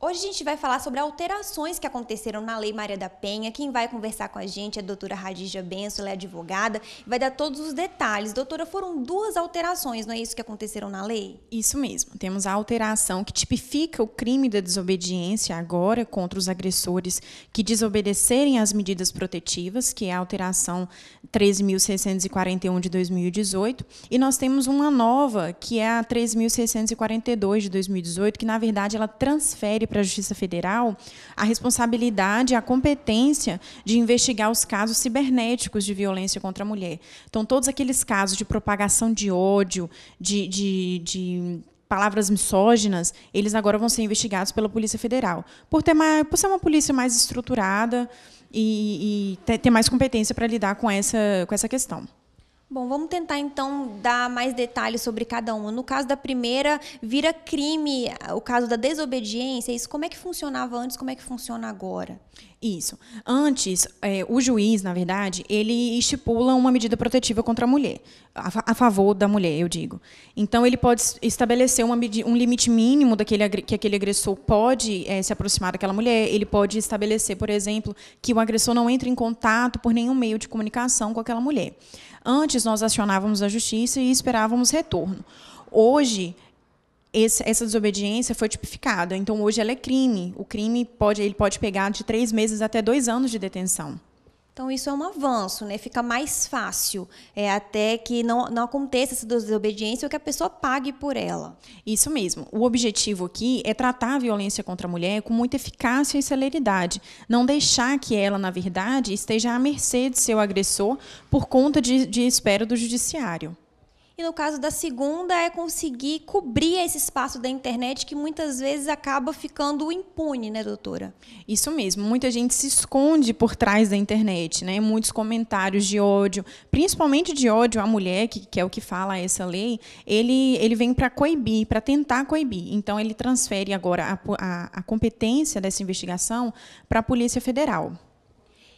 Hoje a gente vai falar sobre alterações que aconteceram na Lei Maria da Penha. Quem vai conversar com a gente é a doutora Radija Benço, ela é advogada, e vai dar todos os detalhes. Doutora, foram duas alterações, não é isso que aconteceram na lei? Isso mesmo. Temos a alteração que tipifica o crime da desobediência agora contra os agressores que desobedecerem às medidas protetivas, que é a alteração 13.641 de 2018, e nós temos uma nova, que é a 13.642 de 2018, que na verdade ela transfere para a Justiça Federal a responsabilidade, a competência de investigar os casos cibernéticos de violência contra a mulher. Então, todos aqueles casos de propagação de ódio, de, de, de palavras misóginas, eles agora vão ser investigados pela Polícia Federal. Por, ter mais, por ser uma polícia mais estruturada e, e ter mais competência para lidar com essa, com essa questão. Bom, vamos tentar então dar mais detalhes sobre cada uma. No caso da primeira, vira crime ah, o caso da desobediência. Isso como é que funcionava antes, como é que funciona agora? Isso. Antes, é, o juiz, na verdade, ele estipula uma medida protetiva contra a mulher, a, a favor da mulher, eu digo. Então, ele pode estabelecer uma, um limite mínimo daquele, que aquele agressor pode é, se aproximar daquela mulher. Ele pode estabelecer, por exemplo, que o agressor não entre em contato por nenhum meio de comunicação com aquela mulher. Antes nós acionávamos a justiça e esperávamos retorno. Hoje esse, essa desobediência foi tipificada, então hoje ela é crime. O crime pode ele pode pegar de três meses até dois anos de detenção. Então, isso é um avanço, né? fica mais fácil, é, até que não, não aconteça essa desobediência ou que a pessoa pague por ela. Isso mesmo. O objetivo aqui é tratar a violência contra a mulher com muita eficácia e celeridade. Não deixar que ela, na verdade, esteja à mercê de seu agressor por conta de, de espera do judiciário. E no caso da segunda é conseguir cobrir esse espaço da internet que muitas vezes acaba ficando impune, né, doutora? Isso mesmo. Muita gente se esconde por trás da internet, né? Muitos comentários de ódio, principalmente de ódio à mulher, que, que é o que fala essa lei, ele, ele vem para coibir, para tentar coibir. Então, ele transfere agora a, a, a competência dessa investigação para a Polícia Federal.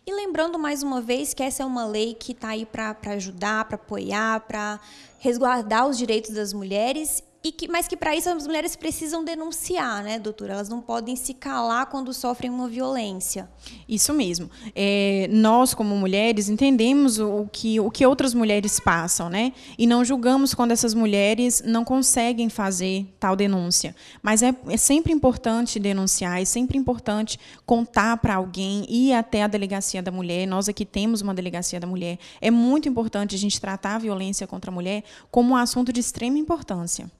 E lembrando mais uma vez que essa é uma lei que está aí para ajudar, para apoiar, para resguardar os direitos das mulheres e que, mas que para isso as mulheres precisam denunciar, né, doutora? Elas não podem se calar quando sofrem uma violência. Isso mesmo. É, nós, como mulheres, entendemos o que, o que outras mulheres passam, né? E não julgamos quando essas mulheres não conseguem fazer tal denúncia. Mas é, é sempre importante denunciar, é sempre importante contar para alguém, ir até a delegacia da mulher. Nós aqui temos uma delegacia da mulher. É muito importante a gente tratar a violência contra a mulher como um assunto de extrema importância.